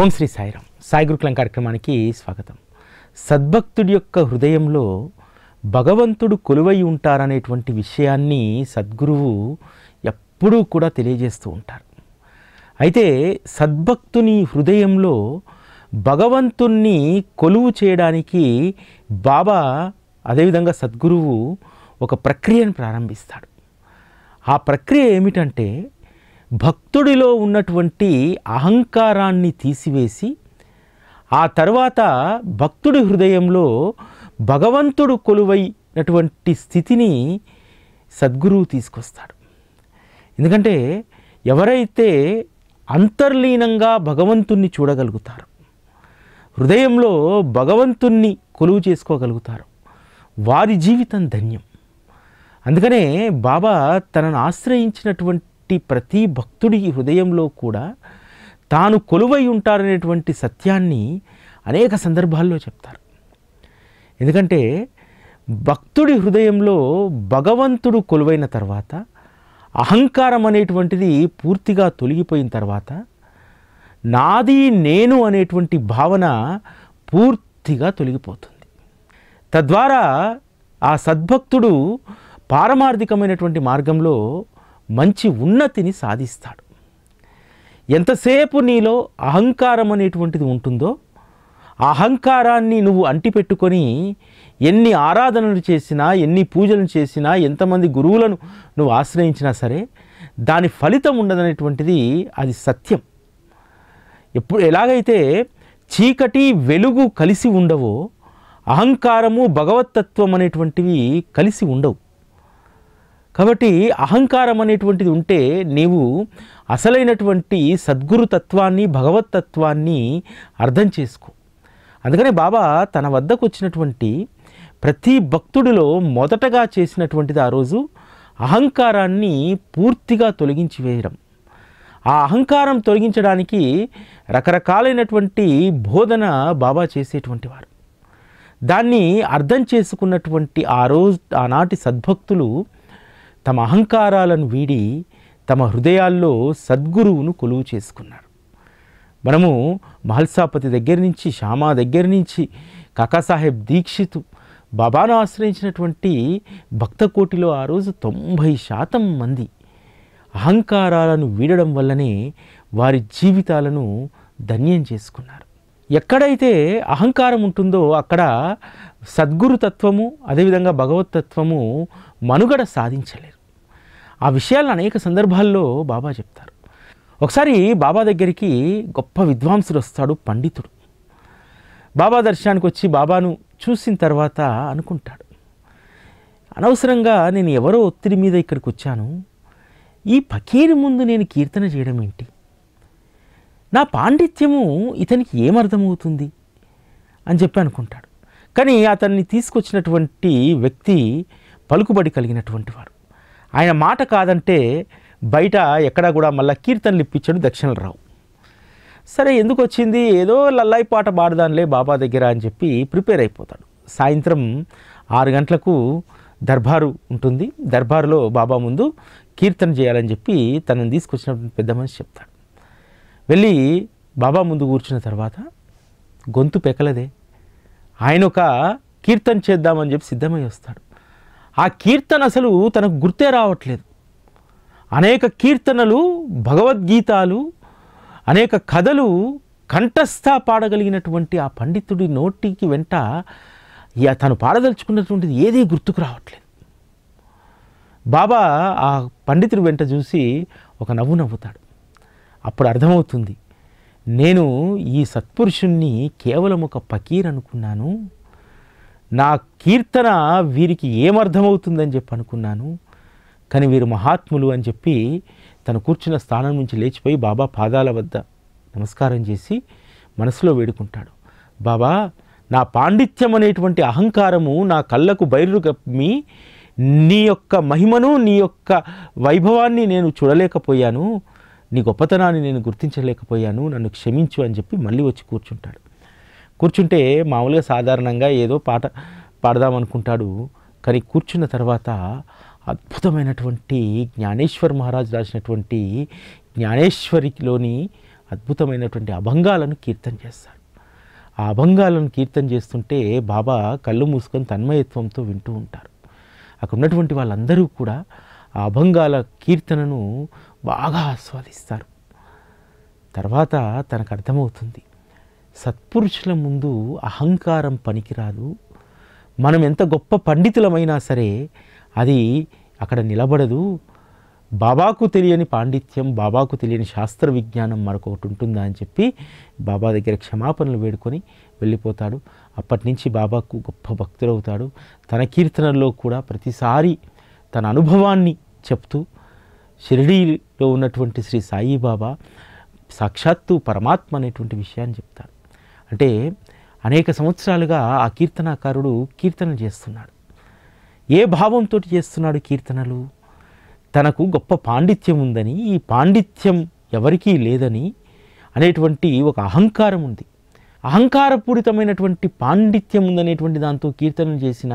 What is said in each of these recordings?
ఓం శ్రీ సాయిరాం సాయి గురుకులం కార్యక్రమానికి స్వాగతం సద్భక్తుడి యొక్క హృదయంలో భగవంతుడు కొలువై ఉంటారనేటువంటి విషయాన్ని సద్గురువు ఎప్పుడూ కూడా తెలియజేస్తూ ఉంటారు అయితే సద్భక్తుని హృదయంలో భగవంతుణ్ణి కొలువు చేయడానికి బాబా అదేవిధంగా సద్గురువు ఒక ప్రక్రియను ప్రారంభిస్తాడు ఆ ప్రక్రియ ఏమిటంటే భక్తుడిలో ఉన్నటువంటి అహంకారాన్ని తీసివేసి ఆ తర్వాత భక్తుడి హృదయంలో భగవంతుడు కొలువైనటువంటి స్థితిని సద్గురువు తీసుకొస్తాడు ఎందుకంటే ఎవరైతే అంతర్లీనంగా భగవంతుణ్ణి చూడగలుగుతారు హృదయంలో భగవంతుణ్ణి కొలువు చేసుకోగలుగుతారు వారి జీవితం ధన్యం అందుకనే బాబా తనను ఆశ్రయించినటువంటి కాబట్టి ప్రతి భక్తుడి హృదయంలో కూడా తాను కొలువై ఉంటారనేటువంటి సత్యాన్ని అనేక సందర్భాల్లో చెప్తారు ఎందుకంటే భక్తుడి హృదయంలో భగవంతుడు కొలువైన తర్వాత అహంకారం అనేటువంటిది పూర్తిగా తొలగిపోయిన తర్వాత నాది నేను అనేటువంటి భావన పూర్తిగా తొలగిపోతుంది తద్వారా ఆ సద్భక్తుడు పారమార్థికమైనటువంటి మార్గంలో మంచి ఉన్నతిని సాధిస్తాడు ఎంతసేపు నీలో అహంకారం అనేటువంటిది ఉంటుందో అహంకారాన్ని నువ్వు అంటిపెట్టుకొని ఎన్ని ఆరాధనలు చేసినా ఎన్ని పూజలు చేసినా ఎంతమంది గురువులను నువ్వు ఆశ్రయించినా సరే దాని ఫలితం ఉండదనేటువంటిది అది సత్యం ఎప్పుడు ఎలాగైతే చీకటి వెలుగు కలిసి ఉండవో అహంకారము భగవతత్వం అనేటువంటివి కలిసి ఉండవు కాబట్టి అహంకారం అనేటువంటిది ఉంటే నీవు అసలైనటువంటి సద్గురు తత్వాన్ని భగవత్ తత్వాన్ని అర్థం చేసుకో అందుకనే బాబా తన వద్దకు వచ్చినటువంటి ప్రతి భక్తుడిలో మొదటగా చేసినటువంటిది ఆ రోజు అహంకారాన్ని పూర్తిగా తొలగించి వేయడం ఆ అహంకారం తొలగించడానికి రకరకాలైనటువంటి బోధన బాబా చేసేటువంటి వారు దాన్ని అర్థం చేసుకున్నటువంటి ఆ రోజు ఆనాటి సద్భక్తులు తమ అహంకారాలను వీడి తమ హృదయాల్లో సద్గురువును కొలువు చేసుకున్నారు మనము మహల్సాపతి దగ్గర నుంచి శ్యామా దగ్గర నుంచి కాకాసాహెబ్ దీక్షితు బాబాను ఆశ్రయించినటువంటి భక్తకోటిలో ఆ రోజు తొంభై శాతం మంది అహంకారాలను వీడడం వల్లనే వారి జీవితాలను ధన్యం చేసుకున్నారు ఎక్కడైతే అహంకారం ఉంటుందో అక్కడ సద్గురుతత్వము అదేవిధంగా భగవతత్వము మనుగడ సాధించలేరు ఆ విషయాలను అనేక సందర్భాల్లో బాబా చెప్తారు ఒకసారి బాబా దగ్గరికి గొప్ప విద్వాంసుడు వస్తాడు పండితుడు బాబా దర్శనానికి వచ్చి బాబాను చూసిన తర్వాత అనుకుంటాడు అనవసరంగా నేను ఎవరో ఒత్తిడి మీద ఇక్కడికి వచ్చాను ఈ పకీరి ముందు నేను కీర్తన చేయడం ఏంటి నా పాండిత్యము ఇతనికి ఏమర్థమవుతుంది అని చెప్పి అనుకుంటాడు కానీ అతన్ని తీసుకొచ్చినటువంటి వ్యక్తి పలుకుబడి కలిగినటువంటి వాడు ఆయన మాట కాదంటే బయట ఎక్కడా కూడా మళ్ళీ కీర్తనలు ఇప్పించాడు దక్షిణరావు సరే ఎందుకు వచ్చింది ఏదో లల్లాయి పాట పాడదానులే బాబా దగ్గర అని చెప్పి ప్రిపేర్ అయిపోతాడు సాయంత్రం ఆరు గంటలకు దర్బారు ఉంటుంది దర్బారులో బాబా ముందు కీర్తన చేయాలని చెప్పి తనని తీసుకొచ్చినటువంటి పెద్ద మనిషి చెప్తాడు వెళ్ళి బాబా ముందు కూర్చున్న తర్వాత గొంతు పెకలదే ఆయన ఒక కీర్తన చేద్దామని చెప్పి సిద్ధమై వస్తాడు ఆ కీర్తన అసలు తనకు గుర్తే రావట్లేదు అనేక కీర్తనలు భగవద్గీతాలు అనేక కథలు కంఠస్థ పాడగలిగినటువంటి ఆ పండితుడి నోటికి వెంట తను పాడదలుచుకున్నటువంటిది ఏదీ గుర్తుకు రావట్లేదు బాబా ఆ పండితుడి వెంట చూసి ఒక నవ్వు నవ్వుతాడు అప్పుడు అర్థమవుతుంది నేను ఈ సత్పురుషుణ్ణి కేవలం ఒక పకీర్ అనుకున్నాను నా కీర్తన వీరికి ఏమర్థమవుతుందని చెప్పి అనుకున్నాను కానీ వీరు మహాత్ములు అని చెప్పి తను కూర్చున్న స్థానం నుంచి లేచిపోయి బాబా పాదాల వద్ద నమస్కారం చేసి మనసులో వేడుకుంటాడు బాబా నా పాండిత్యం అనేటువంటి అహంకారము నా కళ్ళకు బయలు కప్పి నీ యొక్క మహిమను నీ యొక్క వైభవాన్ని నేను చూడలేకపోయాను నీ గొప్పతనాన్ని నేను గుర్తించలేకపోయాను నన్ను క్షమించు అని చెప్పి మళ్ళీ వచ్చి కూర్చుంటాడు కూర్చుంటే మామూలుగా సాధారణంగా ఏదో పాట పాడదామనుకుంటాడు కానీ కూర్చున్న తర్వాత అద్భుతమైనటువంటి జ్ఞానేశ్వర్ మహారాజ్ రాసినటువంటి జ్ఞానేశ్వరిలోని అద్భుతమైనటువంటి అభంగాలను కీర్తన చేస్తాడు ఆ అభంగాలను కీర్తన చేస్తుంటే బాబా కళ్ళు మూసుకొని తన్మయత్వంతో వింటూ ఉంటారు అక్కడ ఉన్నటువంటి వాళ్ళందరూ కూడా ఆ అభంగాల కీర్తనను బాగా ఆస్వాదిస్తారు తర్వాత తనకు అర్థమవుతుంది సత్పురుషుల ముందు అహంకారం పనికిరాదు మనం ఎంత గొప్ప పండితులమైనా సరే అది అక్కడ నిలబడదు బాబాకు తెలియని పాండిత్యం బాబాకు తెలియని శాస్త్ర విజ్ఞానం మరొకటి ఉంటుందా అని చెప్పి బాబా దగ్గర క్షమాపణలు వేడుకొని వెళ్ళిపోతాడు అప్పటి నుంచి బాబాకు గొప్ప భక్తుడవుతాడు తన కీర్తనల్లో కూడా ప్రతిసారి తన అనుభవాన్ని చెప్తూ షిరిడీలో ఉన్నటువంటి శ్రీ సాయిబాబా సాక్షాత్తు పరమాత్మ అనేటువంటి విషయాన్ని చెప్తాడు అంటే అనేక సంవత్సరాలుగా ఆ కీర్తనాకారుడు కీర్తనలు చేస్తున్నాడు ఏ భావంతో చేస్తున్నాడు కీర్తనలు తనకు గొప్ప పాండిత్యం ఉందని ఈ పాండిత్యం ఎవరికీ లేదని అనేటువంటి ఒక అహంకారం ఉంది అహంకారపూరితమైనటువంటి పాండిత్యం ఉందనేటువంటి దాంతో కీర్తనలు చేసిన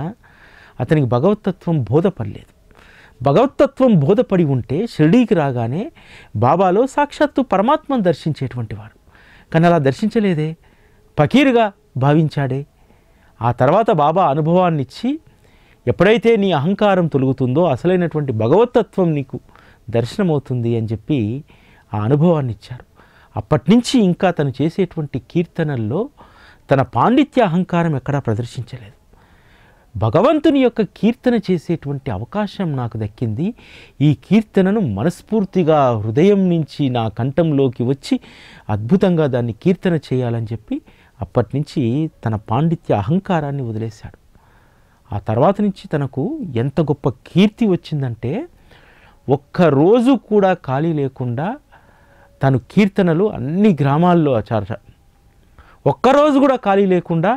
అతనికి భగవతత్వం బోధపడలేదు భగవతత్వం బోధపడి ఉంటే షిరిడీకి రాగానే బాబాలో సాక్షాత్తు పరమాత్మను దర్శించేటువంటి వాడు కానీ అలా దర్శించలేదే పకీరుగా భావించాడే ఆ తర్వాత బాబా అనుభవాన్ని ఇచ్చి ఎప్పుడైతే నీ అహంకారం తొలుగుతుందో అసలైనటువంటి భగవతత్వం నీకు దర్శనమవుతుంది అని చెప్పి ఆ అనుభవాన్ని ఇచ్చారు అప్పటి నుంచి ఇంకా తను చేసేటువంటి కీర్తనల్లో తన పాండిత్య అహంకారం ఎక్కడా ప్రదర్శించలేదు భగవంతుని యొక్క కీర్తన చేసేటువంటి అవకాశం నాకు దక్కింది ఈ కీర్తనను మనస్ఫూర్తిగా హృదయం నుంచి నా కంఠంలోకి వచ్చి అద్భుతంగా దాన్ని కీర్తన చేయాలని చెప్పి అప్పటి నుంచి తన పాండిత్య అహంకారాన్ని వదిలేశాడు ఆ తర్వాత నుంచి తనకు ఎంత గొప్ప కీర్తి వచ్చిందంటే ఒక్కరోజు కూడా ఖాళీ లేకుండా తను కీర్తనలు అన్ని గ్రామాల్లో ఆచారు ఒక్కరోజు కూడా ఖాళీ లేకుండా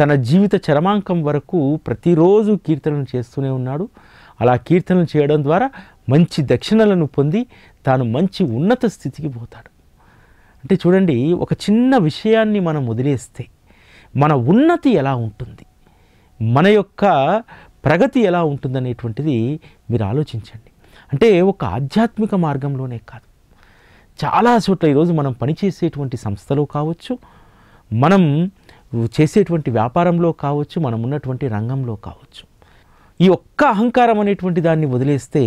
తన జీవిత చరమాంకం వరకు ప్రతిరోజు కీర్తనలు చేస్తూనే ఉన్నాడు అలా కీర్తనలు చేయడం ద్వారా మంచి దక్షిణలను పొంది తాను మంచి ఉన్నత స్థితికి పోతాడు అంటే చూడండి ఒక చిన్న విషయాన్ని మనం వదిలేస్తే మన ఉన్నతి ఎలా ఉంటుంది మన యొక్క ప్రగతి ఎలా ఉంటుందనేటువంటిది మీరు ఆలోచించండి అంటే ఒక ఆధ్యాత్మిక మార్గంలోనే కాదు చాలా చోట్ల ఈరోజు మనం పనిచేసేటువంటి సంస్థలో కావచ్చు మనం చేసేటువంటి వ్యాపారంలో కావచ్చు మనం ఉన్నటువంటి రంగంలో కావచ్చు ఈ ఒక్క అహంకారం అనేటువంటి దాన్ని వదిలేస్తే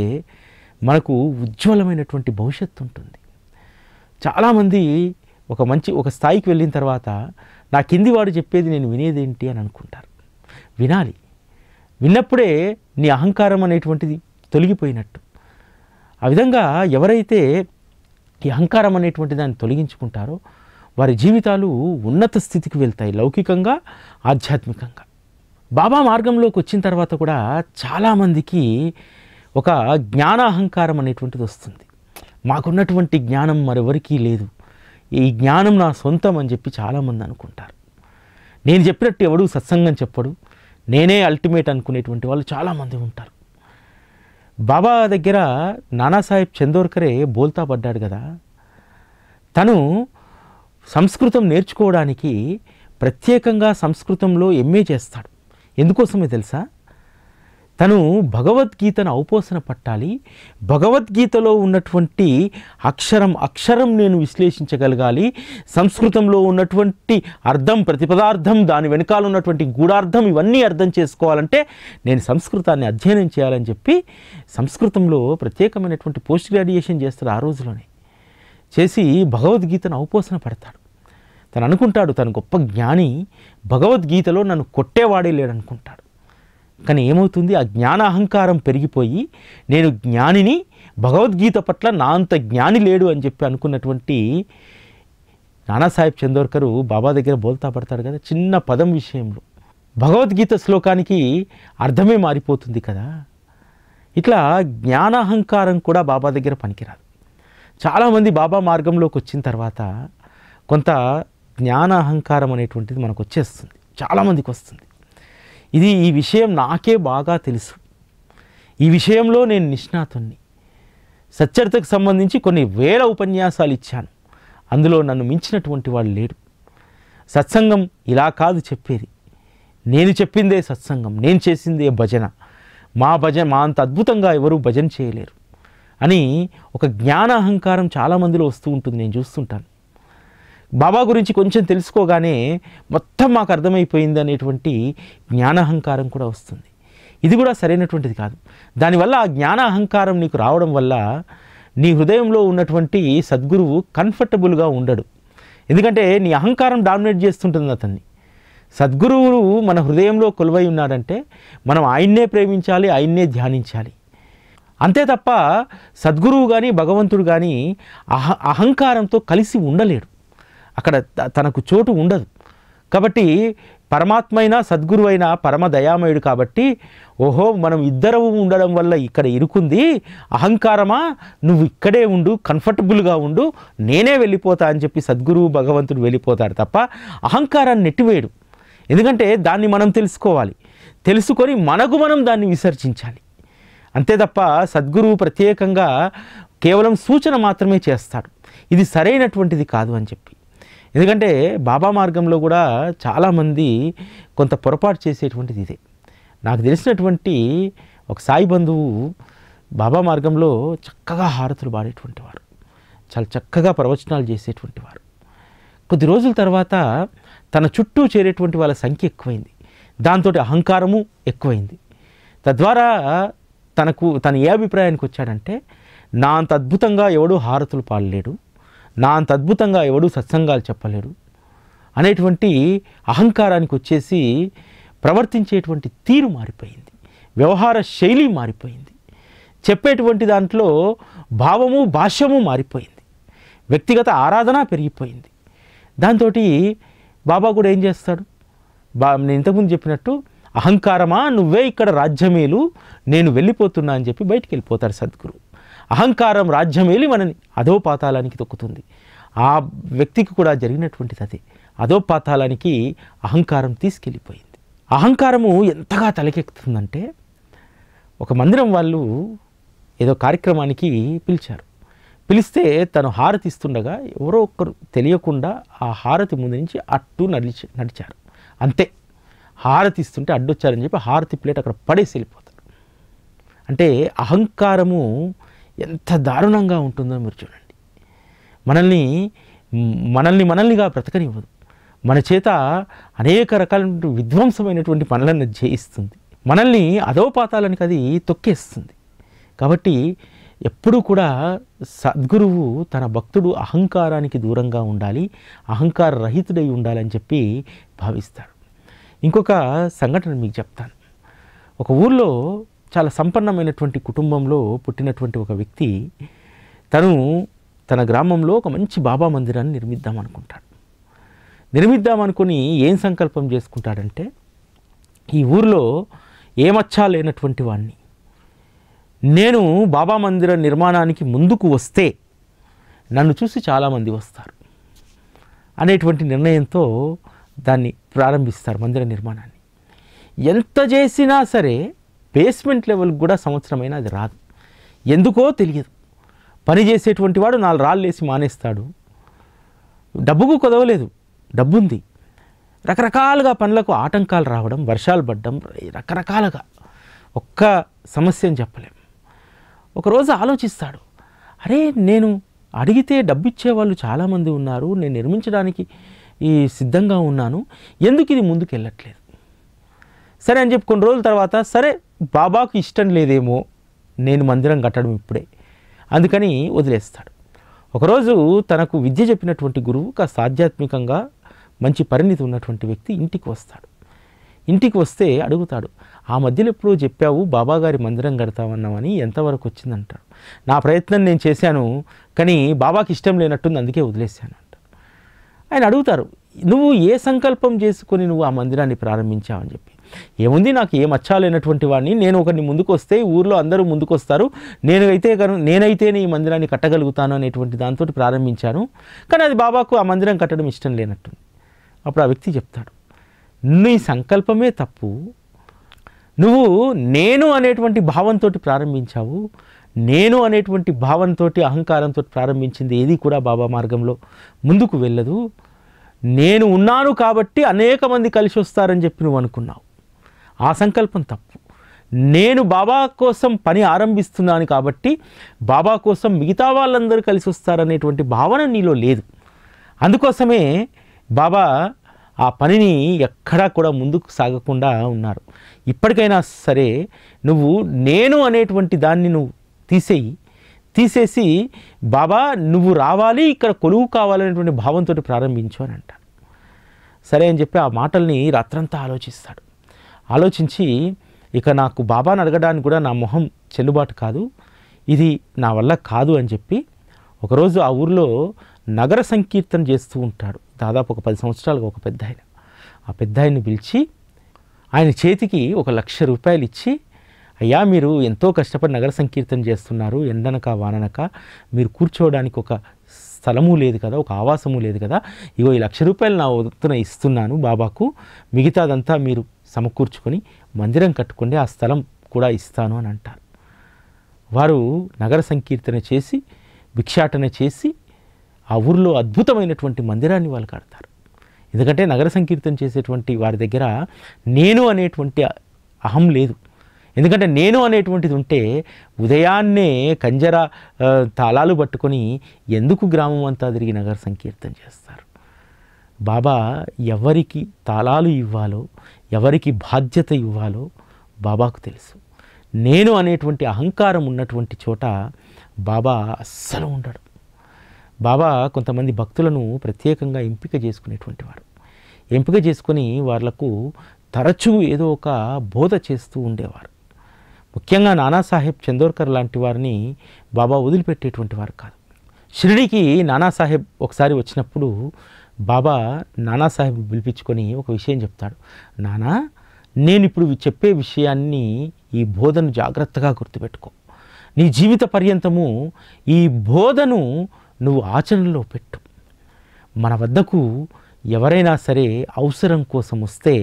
మనకు ఉజ్వలమైనటువంటి భవిష్యత్తు ఉంటుంది చాలామంది ఒక మంచి ఒక స్థాయికి వెళ్ళిన తర్వాత నా కింది వాడు చెప్పేది నేను వినేదేంటి అని అనుకుంటారు వినాలి విన్నప్పుడే నీ అహంకారం అనేటువంటిది తొలగిపోయినట్టు ఆ విధంగా ఎవరైతే ఈ అహంకారం అనేటువంటి దాన్ని తొలగించుకుంటారో వారి జీవితాలు ఉన్నత స్థితికి వెళ్తాయి లౌకికంగా ఆధ్యాత్మికంగా బాబా మార్గంలోకి వచ్చిన తర్వాత కూడా చాలామందికి ఒక జ్ఞానాహంకారం అనేటువంటిది వస్తుంది మాకున్నటువంటి జ్ఞానం మరెవరికీ లేదు ఈ జ్ఞానం నా సొంతం అని చెప్పి చాలామంది అనుకుంటారు నేను చెప్పినట్టు ఎవడు సత్సంగం చెప్పడు నేనే అల్టిమేట్ అనుకునేటువంటి వాళ్ళు చాలామంది ఉంటారు బాబా దగ్గర నానాసాహెబ్ చందోర్కరే బోల్తా పడ్డాడు కదా తను సంస్కృతం నేర్చుకోవడానికి ప్రత్యేకంగా సంస్కృతంలో ఎంఏ చేస్తాడు ఎందుకోసమే తెలుసా తను భగవద్గీతను అవపోసన పట్టాలి భగవద్గీతలో ఉన్నటువంటి అక్షరం అక్షరం నేను విశ్లేషించగలగాలి సంస్కృతంలో ఉన్నటువంటి అర్థం ప్రతిపదార్థం దాని వెనకాల ఉన్నటువంటి గూఢార్థం ఇవన్నీ అర్థం చేసుకోవాలంటే నేను సంస్కృతాన్ని అధ్యయనం చేయాలని చెప్పి సంస్కృతంలో ప్రత్యేకమైనటువంటి పోస్ట్ గ్రాడ్యుయేషన్ చేస్తారు ఆ రోజులోనే చేసి భగవద్గీతను అవపోసన పడతాడు తను అనుకుంటాడు తన గొప్ప జ్ఞాని భగవద్గీతలో నన్ను కొట్టేవాడే లేడనుకుంటాడు కానీ ఏమవుతుంది ఆ జ్ఞాన అహంకారం పెరిగిపోయి నేను జ్ఞానిని భగవద్గీత పట్ల నా అంత జ్ఞాని లేడు అని చెప్పి అనుకున్నటువంటి నానాసాహెబ్ చందోర్కరు బాబా దగ్గర బోల్తా పడతాడు కదా చిన్న పదం విషయంలో భగవద్గీత శ్లోకానికి అర్థమే మారిపోతుంది కదా ఇట్లా జ్ఞానాహంకారం కూడా బాబా దగ్గర పనికిరాదు చాలామంది బాబా మార్గంలోకి వచ్చిన తర్వాత కొంత జ్ఞాన అహంకారం అనేటువంటిది మనకు వచ్చేస్తుంది చాలామందికి వస్తుంది ఇది ఈ విషయం నాకే బాగా తెలుసు ఈ విషయంలో నేను నిష్ణాతుణ్ణి సచ్చరితకు సంబంధించి కొన్ని వేల ఉపన్యాసాలు ఇచ్చాను అందులో నన్ను మించినటువంటి వాళ్ళు లేడు సత్సంగం ఇలా కాదు చెప్పేది నేను చెప్పిందే సత్సంగం నేను చేసిందే భజన మా భజన మా అంత అద్భుతంగా ఎవరూ భజన చేయలేరు అని ఒక జ్ఞాన అహంకారం చాలామందిలో వస్తూ ఉంటుంది నేను చూస్తుంటాను బాబా గురించి కొంచెం తెలుసుకోగానే మొత్తం మాకు అర్థమైపోయింది అనేటువంటి జ్ఞానహంకారం కూడా వస్తుంది ఇది కూడా సరైనటువంటిది కాదు దానివల్ల ఆ జ్ఞాన అహంకారం నీకు రావడం వల్ల నీ హృదయంలో ఉన్నటువంటి సద్గురువు కంఫర్టబుల్గా ఉండడు ఎందుకంటే నీ అహంకారం డామినేట్ చేస్తుంటుంది అతన్ని సద్గురువు మన హృదయంలో కొలువై ఉన్నాడంటే మనం ఆయన్నే ప్రేమించాలి ఆయన్నే ధ్యానించాలి అంతే తప్ప సద్గురువు కానీ భగవంతుడు కానీ అహ అహంకారంతో కలిసి ఉండలేడు అక్కడ తనకు చోటు ఉండదు కాబట్టి పరమాత్మైనా సద్గురువు అయినా పరమ దయామయుడు కాబట్టి ఓహో మనం ఇద్దరము ఉండడం వల్ల ఇక్కడ ఇరుకుంది అహంకారమా నువ్వు ఇక్కడే ఉండు కంఫర్టబుల్గా ఉండు నేనే వెళ్ళిపోతా అని చెప్పి సద్గురువు భగవంతుడు వెళ్ళిపోతాడు తప్ప అహంకారాన్ని నెట్టివేయడు ఎందుకంటే దాన్ని మనం తెలుసుకోవాలి తెలుసుకొని మనకు మనం దాన్ని విసర్జించాలి అంతే తప్ప సద్గురువు ప్రత్యేకంగా కేవలం సూచన మాత్రమే చేస్తాడు ఇది సరైనటువంటిది కాదు అని చెప్పి ఎందుకంటే బాబా మార్గంలో కూడా చాలామంది కొంత పొరపాటు చేసేటువంటిది ఇదే నాకు తెలిసినటువంటి ఒక సాయి బంధువు బాబా మార్గంలో చక్కగా హారతులు పాడేటువంటి వారు చాలా చక్కగా ప్రవచనాలు చేసేటువంటి వారు కొద్ది రోజుల తర్వాత తన చుట్టూ చేరేటువంటి వాళ్ళ సంఖ్య ఎక్కువైంది దాంతో అహంకారము ఎక్కువైంది తద్వారా తనకు తను ఏ అభిప్రాయానికి వచ్చాడంటే నా అంత అద్భుతంగా ఎవడూ హారతులు పాడలేడు నా అంత అద్భుతంగా ఎవడూ సత్సంగాలు చెప్పలేడు అనేటువంటి అహంకారానికి వచ్చేసి ప్రవర్తించేటువంటి తీరు మారిపోయింది వ్యవహార శైలి మారిపోయింది చెప్పేటువంటి దాంట్లో భావము భాష్యము మారిపోయింది వ్యక్తిగత ఆరాధన పెరిగిపోయింది దాంతో బాబా కూడా ఏం చేస్తాడు బా నేను ఇంతకుముందు చెప్పినట్టు అహంకారమా నువ్వే ఇక్కడ రాజ్యమేలు నేను వెళ్ళిపోతున్నా అని చెప్పి బయటికి వెళ్ళిపోతాడు సద్గురు అహంకారం రాజ్యమేలి మనని అదో పాతాలానికి తొక్కుతుంది ఆ వ్యక్తికి కూడా జరిగినటువంటిది అదే అదో పాతాలానికి అహంకారం తీసుకెళ్ళిపోయింది అహంకారము ఎంతగా తలకెక్కుతుందంటే ఒక మందిరం వాళ్ళు ఏదో కార్యక్రమానికి పిలిచారు పిలిస్తే తను హారతి ఇస్తుండగా ఎవరో ఒకరు తెలియకుండా ఆ హారతి ముందు నుంచి అట్టు నడిచి నడిచారు అంతే హారతి ఇస్తుంటే అడ్డొచ్చారని చెప్పి హారతి ప్లేట్ అక్కడ పడేసి వెళ్ళిపోతారు అంటే అహంకారము ఎంత దారుణంగా ఉంటుందో మీరు చూడండి మనల్ని మనల్ని మనల్నిగా బ్రతకనివ్వదు మన చేత అనేక రకాలైనటువంటి విధ్వంసమైనటువంటి పనులను చేయిస్తుంది మనల్ని అధోపాతాలనికి అది తొక్కేస్తుంది కాబట్టి ఎప్పుడూ కూడా సద్గురువు తన భక్తుడు అహంకారానికి దూరంగా ఉండాలి అహంకార రహితుడై ఉండాలని చెప్పి భావిస్తాడు ఇంకొక సంఘటన మీకు చెప్తాను ఒక ఊర్లో చాలా సంపన్నమైనటువంటి కుటుంబంలో పుట్టినటువంటి ఒక వ్యక్తి తను తన గ్రామంలో ఒక మంచి బాబా మందిరాన్ని నిర్మిద్దాం అనుకుంటాడు ఏం సంకల్పం చేసుకుంటాడంటే ఈ ఊర్లో ఏమచ్చా లేనటువంటి వాడిని నేను బాబా మందిర నిర్మాణానికి ముందుకు వస్తే నన్ను చూసి చాలామంది వస్తారు అనేటువంటి నిర్ణయంతో దాన్ని ప్రారంభిస్తారు మందిర నిర్మాణాన్ని ఎంత చేసినా సరే బేస్మెంట్ లెవెల్కి కూడా సంవత్సరమైనా అది రాదు ఎందుకో తెలియదు పని చేసేటువంటి వాడు నాలుగు రాళ్ళు వేసి మానేస్తాడు డబ్బుకు కుదవలేదు డబ్బుంది రకరకాలుగా పనులకు ఆటంకాలు రావడం వర్షాలు పడ్డం రకరకాలుగా ఒక్క సమస్య అని చెప్పలేం ఒకరోజు ఆలోచిస్తాడు అరే నేను అడిగితే డబ్బు ఇచ్చేవాళ్ళు చాలామంది ఉన్నారు నేను నిర్మించడానికి ఈ సిద్ధంగా ఉన్నాను ఎందుకు ఇది ముందుకు వెళ్ళట్లేదు సరే అని చెప్పి కొన్ని రోజుల తర్వాత సరే బాబాకు ఇష్టం లేదేమో నేను మందిరం కట్టడం ఇప్పుడే అందుకని వదిలేస్తాడు ఒకరోజు తనకు విద్య చెప్పినటువంటి గురువు కాస్త ఆధ్యాత్మికంగా మంచి పరిణితి ఉన్నటువంటి వ్యక్తి ఇంటికి వస్తాడు ఇంటికి వస్తే అడుగుతాడు ఆ మధ్యలో ఎప్పుడో చెప్పావు బాబాగారి మందిరం కడతామన్నామని ఎంతవరకు వచ్చిందంటాడు నా ప్రయత్నం నేను చేశాను కానీ బాబాకి ఇష్టం లేనట్టుంది అందుకే వదిలేశాను ఆయన అడుగుతారు నువ్వు ఏ సంకల్పం చేసుకొని నువ్వు ఆ మందిరాన్ని ప్రారంభించావని చెప్పి ఏముంది నాకు ఏం అచ్చాలైనటువంటి వాడిని నేను ఒకరిని ముందుకు వస్తే ఊర్లో అందరూ ముందుకు వస్తారు నేను అయితే నేనైతేనే ఈ మందిరాన్ని కట్టగలుగుతాను అనేటువంటి దాంతో ప్రారంభించాను కానీ అది బాబాకు ఆ మందిరం కట్టడం ఇష్టం లేనట్టుంది అప్పుడు ఆ వ్యక్తి చెప్తాడు నీ సంకల్పమే తప్పు నువ్వు నేను అనేటువంటి భావంతో ప్రారంభించావు నేను అనేటువంటి భావంతో అహంకారంతో ప్రారంభించింది ఏది కూడా బాబా మార్గంలో ముందుకు వెళ్ళదు నేను ఉన్నాను కాబట్టి అనేక మంది కలిసి వస్తారని చెప్పి నువ్వు అనుకున్నావు ఆ సంకల్పం తప్పు నేను బాబా కోసం పని ఆరంభిస్తున్నాను కాబట్టి బాబా కోసం మిగతా వాళ్ళందరూ కలిసి వస్తారనేటువంటి భావన నీలో లేదు అందుకోసమే బాబా ఆ పనిని ఎక్కడా కూడా ముందుకు సాగకుండా ఉన్నారు ఇప్పటికైనా సరే నువ్వు నేను అనేటువంటి దాన్ని నువ్వు తీసేయి తీసేసి బాబా నువ్వు రావాలి ఇక్కడ కొలువు కావాలనేటువంటి భావంతో ప్రారంభించు అని అంటాడు సరే అని చెప్పి ఆ మాటల్ని రాత్రంతా ఆలోచిస్తాడు ఆలోచించి ఇక నాకు బాబాను అడగడానికి కూడా నా మొహం చెల్లుబాటు కాదు ఇది నా వల్ల కాదు అని చెప్పి ఒకరోజు ఆ ఊర్లో నగర సంకీర్తన చేస్తూ ఉంటాడు దాదాపు ఒక పది సంవత్సరాలకు ఒక పెద్ద ఆయన ఆ పెద్ద ఆయన్ని పిలిచి ఆయన చేతికి ఒక లక్ష రూపాయలు ఇచ్చి అయ్యా మీరు ఎంతో కష్టపడి నగర సంకీర్తన చేస్తున్నారు ఎండనక వాననక మీరు కూర్చోవడానికి ఒక స్థలము లేదు కదా ఒక ఆవాసము లేదు కదా ఇగో ఈ లక్ష రూపాయలు నా వద్దున ఇస్తున్నాను బాబాకు మిగతాదంతా మీరు సమకూర్చుకొని మందిరం కట్టుకుంటే ఆ స్థలం కూడా ఇస్తాను అని అంటారు వారు నగర సంకీర్తన చేసి భిక్షాటన చేసి ఆ ఊరిలో అద్భుతమైనటువంటి మందిరాన్ని వాళ్ళు కడతారు ఎందుకంటే నగర సంకీర్తన చేసేటువంటి వారి దగ్గర నేను అనేటువంటి అహం లేదు ఎందుకంటే నేను అనేటువంటిది ఉంటే ఉదయాన్నే కంజర తాళాలు పట్టుకొని ఎందుకు గ్రామం అంతా తిరిగి నగర సంకీర్తన చేస్తారు బాబా ఎవరికి తాళాలు ఇవ్వాలో ఎవరికి బాధ్యత ఇవ్వాలో బాబాకు తెలుసు నేను అనేటువంటి అహంకారం ఉన్నటువంటి చోట బాబా అస్సలు ఉండడు బాబా కొంతమంది భక్తులను ప్రత్యేకంగా ఎంపిక చేసుకునేటువంటి వారు ఎంపిక చేసుకుని వాళ్లకు తరచూ ఏదో ఒక బోధ చేస్తూ ఉండేవారు ముఖ్యంగా నానాసాహెబ్ చందోర్కర్ లాంటి వారిని బాబా వదిలిపెట్టేటువంటి వారు కాదు షిరిడికి నానాసాహెబ్ ఒకసారి వచ్చినప్పుడు బాబా నానాసాహెబ్ పిలిపించుకొని ఒక విషయం చెప్తాడు నానా నేను ఇప్పుడు చెప్పే విషయాన్ని ఈ బోధను జాగ్రత్తగా గుర్తుపెట్టుకో నీ జీవిత పర్యంతము ఈ బోధను నువ్వు ఆచరణలో పెట్టు మన వద్దకు ఎవరైనా సరే అవసరం కోసం వస్తే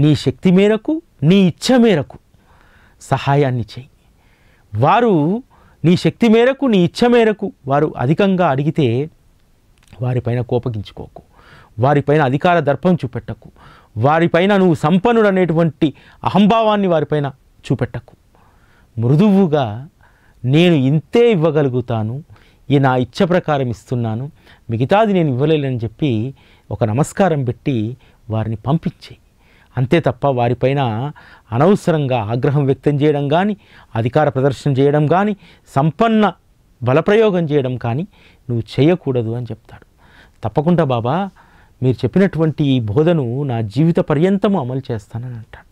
నీ శక్తి మేరకు నీ ఇచ్చ మేరకు సహాయాన్ని చేయి వారు నీ శక్తి మేరకు నీ ఇచ్చ మేరకు వారు అధికంగా అడిగితే వారిపైన కోపగించుకోకు వారిపైన అధికార దర్పం చూపెట్టకు వారిపైన నువ్వు సంపన్నుడు అనేటువంటి అహంభావాన్ని వారిపైన చూపెట్టకు మృదువుగా నేను ఇంతే ఇవ్వగలుగుతాను ఈ నా ఇచ్చ ప్రకారం ఇస్తున్నాను మిగతాది నేను ఇవ్వలేనని చెప్పి ఒక నమస్కారం పెట్టి వారిని పంపించే అంతే తప్ప వారిపైన అనవసరంగా ఆగ్రహం వ్యక్తం చేయడం కానీ అధికార ప్రదర్శన చేయడం కానీ సంపన్న బలప్రయోగం చేయడం కానీ నువ్వు చేయకూడదు అని చెప్తాడు తప్పకుండా బాబా మీరు చెప్పినటువంటి ఈ బోధను నా జీవిత పర్యంతము అమలు చేస్తానని అంటాడు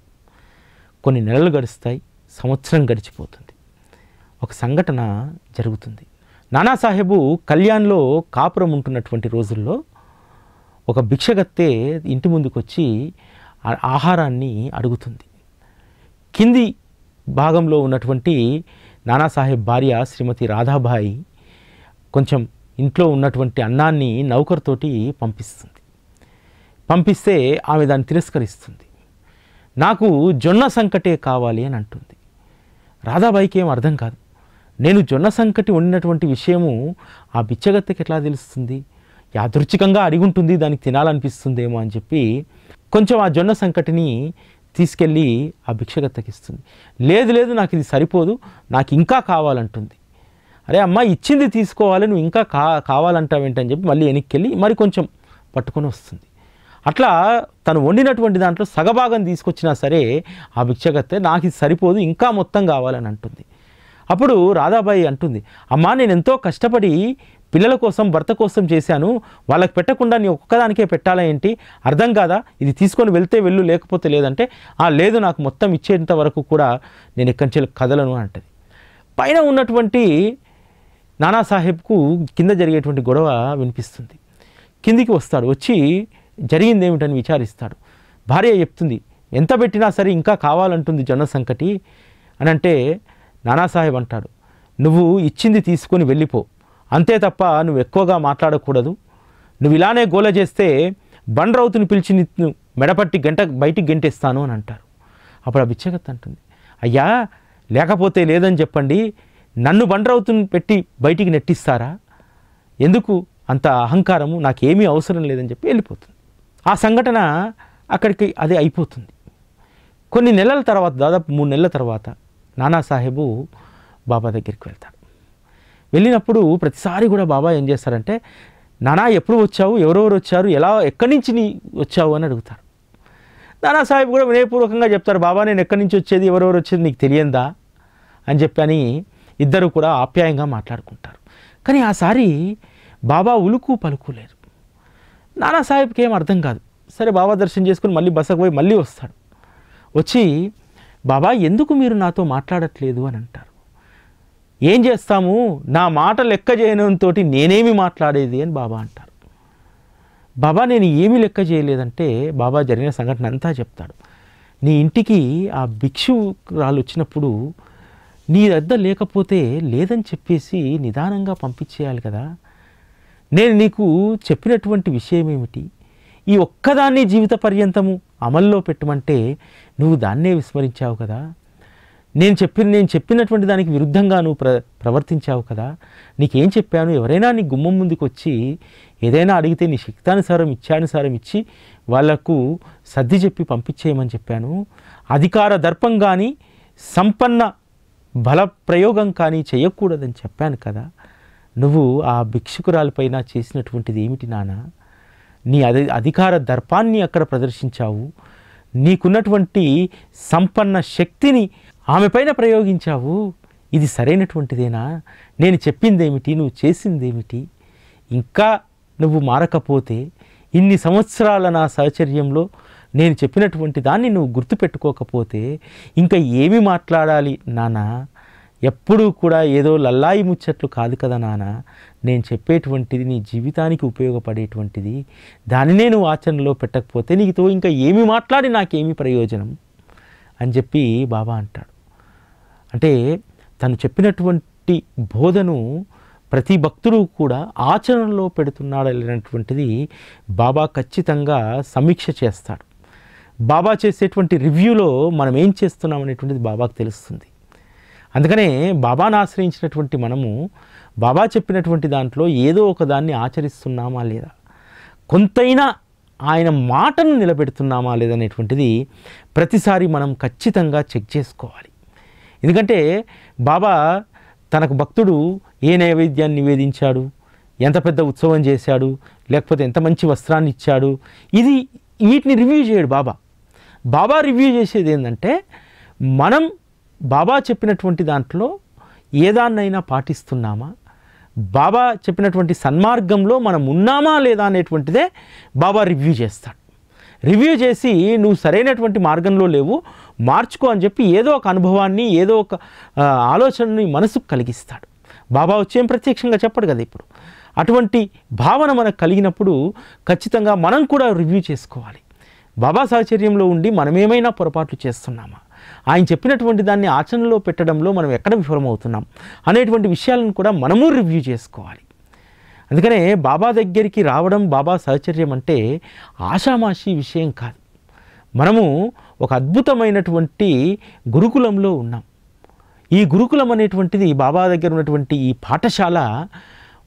కొన్ని నెలలు గడుస్తాయి సంవత్సరం గడిచిపోతుంది ఒక సంఘటన జరుగుతుంది నానాసాహెబు కళ్యాణ్లో కాపురం ఉంటున్నటువంటి రోజుల్లో ఒక భిక్షగత్తే ఇంటి ముందుకు వచ్చి ఆహారాన్ని అడుగుతుంది కింది భాగంలో ఉన్నటువంటి నానాసాహెబ్ భార్య శ్రీమతి రాధాబాయి కొంచెం ఇంట్లో ఉన్నటువంటి అన్నాన్ని నౌకర్తోటి పంపిస్తుంది పంపిస్తే ఆమె దాన్ని తిరస్కరిస్తుంది నాకు జొన్న సంకటే కావాలి అని అంటుంది రాధాబాయికి ఏం అర్థం కాదు నేను జొన్న సంకటి వండినటువంటి విషయము ఆ బిచ్చగత్తెకి ఎట్లా తెలుస్తుంది యాదృచ్ఛికంగా అడిగుంటుంది దానికి తినాలనిపిస్తుందేమో అని చెప్పి కొంచెం ఆ జొన్న సంకటిని తీసుకెళ్ళి ఆ భిక్షగత్తకి ఇస్తుంది లేదు లేదు నాకు ఇది సరిపోదు నాకు ఇంకా కావాలంటుంది అరే అమ్మ ఇచ్చింది తీసుకోవాలి నువ్వు ఇంకా కా కావాలంటావేంటని చెప్పి మళ్ళీ వెనక్కి వెళ్ళి మరి కొంచెం పట్టుకొని వస్తుంది అట్లా తను వండినటువంటి దాంట్లో సగభాగం తీసుకొచ్చినా సరే ఆ భిక్షగత్త నాకు ఇది సరిపోదు ఇంకా మొత్తం కావాలని అంటుంది అప్పుడు రాధాబాయి అంటుంది అమ్మా నేను ఎంతో కష్టపడి పిల్లల కోసం భర్త కోసం చేశాను వాళ్ళకి పెట్టకుండా నీ ఒక్కదానికే పెట్టాలా ఏంటి అర్థం కాదా ఇది తీసుకొని వెళ్తే వెళ్ళు లేకపోతే లేదంటే ఆ లేదు నాకు మొత్తం ఇచ్చేంత వరకు కూడా నేను ఇక్కడి నుంచి కదలను అంటది పైన ఉన్నటువంటి నానాసాహెబ్కు కింద జరిగేటువంటి గొడవ వినిపిస్తుంది కిందికి వస్తాడు వచ్చి జరిగింది ఏమిటని విచారిస్తాడు భార్య చెప్తుంది ఎంత పెట్టినా సరే ఇంకా కావాలంటుంది జన సంకటి అని అంటే నానాసాహెబ్ అంటాడు నువ్వు ఇచ్చింది తీసుకొని వెళ్ళిపో అంతే తప్ప నువ్వు ఎక్కువగా మాట్లాడకూడదు నువ్వు ఇలానే గోల చేస్తే బండ్రౌతుని పిలిచి మెడపట్టి గంట బయటికి గెంటేస్తాను అని అంటారు అప్పుడు ఆ బిచ్చగత్త అంటుంది అయ్యా లేకపోతే లేదని చెప్పండి నన్ను బండ్రౌతుని పెట్టి బయటికి నెట్టిస్తారా ఎందుకు అంత అహంకారము నాకేమీ అవసరం లేదని చెప్పి వెళ్ళిపోతుంది ఆ సంఘటన అక్కడికి అదే అయిపోతుంది కొన్ని నెలల తర్వాత దాదాపు మూడు నెలల తర్వాత నానాసాహెబు బాబా దగ్గరికి వెళ్తాడు వెళ్ళినప్పుడు ప్రతిసారి కూడా బాబా ఏం చేస్తారంటే నానా ఎప్పుడు వచ్చావు ఎవరెవరు వచ్చారు ఎలా ఎక్కడి నుంచి నీ వచ్చావు అని అడుగుతారు నానా సాహెబ్ కూడా వినయపూర్వకంగా చెప్తారు బాబా నేను ఎక్కడి నుంచి వచ్చేది ఎవరెవరు వచ్చేది నీకు తెలియందా అని చెప్పని ఇద్దరు కూడా ఆప్యాయంగా మాట్లాడుకుంటారు కానీ ఆసారి బాబా ఉలుకు పలుకులేరు నానా సాహెబ్కి ఏం అర్థం కాదు సరే బాబా దర్శనం చేసుకుని మళ్ళీ బస్సుకు పోయి మళ్ళీ వస్తాడు వచ్చి బాబా ఎందుకు మీరు నాతో మాట్లాడట్లేదు అని అంటారు ఏం చేస్తాము నా మాట లెక్క చేయనంతో నేనేమి మాట్లాడేది అని బాబా అంటారు బాబా నేను ఏమి లెక్క చేయలేదంటే బాబా జరిగిన సంఘటన అంతా చెప్తాడు నీ ఇంటికి ఆ భిక్షురాలు వచ్చినప్పుడు నీ అద్ద లేకపోతే లేదని చెప్పేసి నిదానంగా పంపించేయాలి కదా నేను నీకు చెప్పినటువంటి విషయం ఏమిటి ఈ ఒక్కదాన్ని జీవిత పర్యంతము అమల్లో పెట్టమంటే నువ్వు దాన్నే విస్మరించావు కదా నేను చెప్పిన నేను చెప్పినటువంటి దానికి విరుద్ధంగా నువ్వు ప్ర ప్రవర్తించావు కదా నీకేం చెప్పాను ఎవరైనా నీ గుమ్మం ముందుకు వచ్చి ఏదైనా అడిగితే నీ శక్తానుసారం ఇచ్చానుసారం ఇచ్చి వాళ్లకు సర్ది చెప్పి పంపించేయమని చెప్పాను అధికార దర్పం కానీ సంపన్న బల ప్రయోగం కానీ చేయకూడదని చెప్పాను కదా నువ్వు ఆ భిక్షుకురాలపైన చేసినటువంటిది ఏమిటి నాన్న నీ అది అధికార దర్పాన్ని అక్కడ ప్రదర్శించావు నీకున్నటువంటి సంపన్న శక్తిని ఆమె పైన ప్రయోగించావు ఇది సరైనటువంటిదేనా నేను చెప్పిందేమిటి నువ్వు చేసిందేమిటి ఇంకా నువ్వు మారకపోతే ఇన్ని సంవత్సరాల నా సహచర్యంలో నేను చెప్పినటువంటి దాన్ని నువ్వు గుర్తుపెట్టుకోకపోతే ఇంకా ఏమి మాట్లాడాలి నానా ఎప్పుడూ కూడా ఏదో లల్లాయి ముచ్చట్లు కాదు కదా నాన్న నేను చెప్పేటువంటిది నీ జీవితానికి ఉపయోగపడేటువంటిది దానినే నువ్వు ఆచరణలో పెట్టకపోతే నీకుతో ఇంకా ఏమి మాట్లాడి నాకేమి ప్రయోజనం అని చెప్పి బాబా అంటాడు అంటే తను చెప్పినటువంటి బోధను ప్రతి భక్తుడు కూడా ఆచరణలో పెడుతున్నాడు అనేటువంటిది బాబా ఖచ్చితంగా సమీక్ష చేస్తాడు బాబా చేసేటువంటి రివ్యూలో మనం ఏం చేస్తున్నాం అనేటువంటిది బాబాకు తెలుస్తుంది అందుకనే బాబాను ఆశ్రయించినటువంటి మనము బాబా చెప్పినటువంటి దాంట్లో ఏదో ఒక దాన్ని ఆచరిస్తున్నామా లేదా కొంతైనా ఆయన మాటను నిలబెడుతున్నామా లేదనేటువంటిది ప్రతిసారి మనం ఖచ్చితంగా చెక్ చేసుకోవాలి ఎందుకంటే బాబా తనకు భక్తుడు ఏ నైవేద్యాన్ని నివేదించాడు ఎంత పెద్ద ఉత్సవం చేశాడు లేకపోతే ఎంత మంచి వస్త్రాన్ని ఇచ్చాడు ఇది వీటిని రివ్యూ చేయడు బాబా బాబా రివ్యూ చేసేది ఏంటంటే మనం బాబా చెప్పినటువంటి దాంట్లో ఏదాన్నైనా పాటిస్తున్నామా బాబా చెప్పినటువంటి సన్మార్గంలో మనం ఉన్నామా లేదా అనేటువంటిదే బాబా రివ్యూ చేస్తాడు రివ్యూ చేసి నువ్వు సరైనటువంటి మార్గంలో లేవు మార్చుకో అని చెప్పి ఏదో ఒక అనుభవాన్ని ఏదో ఒక ఆలోచనని మనసుకు కలిగిస్తాడు బాబా వచ్చేం ప్రత్యక్షంగా చెప్పడు కదా ఇప్పుడు అటువంటి భావన మనకు కలిగినప్పుడు ఖచ్చితంగా మనం కూడా రివ్యూ చేసుకోవాలి బాబా సాహచర్యంలో ఉండి మనమేమైనా పొరపాట్లు చేస్తున్నామా ఆయన చెప్పినటువంటి దాన్ని ఆచరణలో పెట్టడంలో మనం ఎక్కడ విఫలమవుతున్నాం అనేటువంటి విషయాలను కూడా మనము రివ్యూ చేసుకోవాలి అందుకనే బాబా దగ్గరికి రావడం బాబా సాహచర్యం అంటే ఆషామాషి విషయం కాదు మనము ఒక అద్భుతమైనటువంటి గురుకులంలో ఉన్నాం ఈ గురుకులం అనేటువంటిది బాబా దగ్గర ఉన్నటువంటి ఈ పాఠశాల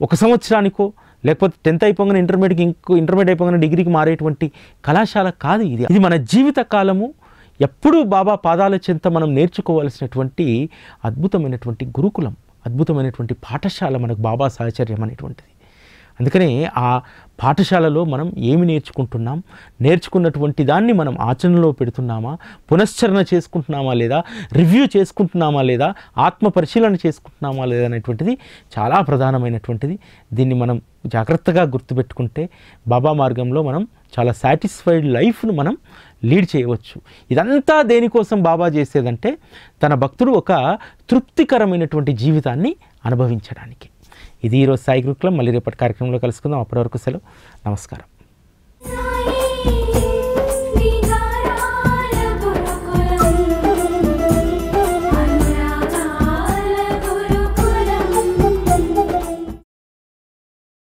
ఒక సంవత్సరానికో లేకపోతే టెన్త్ అయిపోగానే ఇంటర్మీడియట్కి ఇంకో ఇంటర్మీడియట్ అయిపోగానే డిగ్రీకి మారేటువంటి కళాశాల కాదు ఇది ఇది మన జీవిత కాలము ఎప్పుడూ బాబా పాదాల చెంత మనం నేర్చుకోవాల్సినటువంటి అద్భుతమైనటువంటి గురుకులం అద్భుతమైనటువంటి పాఠశాల మనకు బాబా సహచర్యం అనేటువంటిది అందుకనే ఆ పాఠశాలలో మనం ఏమి నేర్చుకుంటున్నాం నేర్చుకున్నటువంటి దాన్ని మనం ఆచరణలో పెడుతున్నామా పునశ్చరణ చేసుకుంటున్నామా లేదా రివ్యూ చేసుకుంటున్నామా లేదా ఆత్మ పరిశీలన చేసుకుంటున్నామా లేదా అనేటువంటిది చాలా ప్రధానమైనటువంటిది దీన్ని మనం జాగ్రత్తగా గుర్తుపెట్టుకుంటే బాబా మార్గంలో మనం చాలా సాటిస్ఫైడ్ లైఫ్ను మనం లీడ్ చేయవచ్చు ఇదంతా దేనికోసం బాబా చేసేదంటే తన భక్తుడు ఒక తృప్తికరమైనటువంటి జీవితాన్ని అనుభవించడానికి ఇది ఈరోజు సాయి గురుకులం మళ్ళీ రేపటి కార్యక్రమంలో కలుసుకుందాం అప్పటివరకు సెలవు నమస్కారం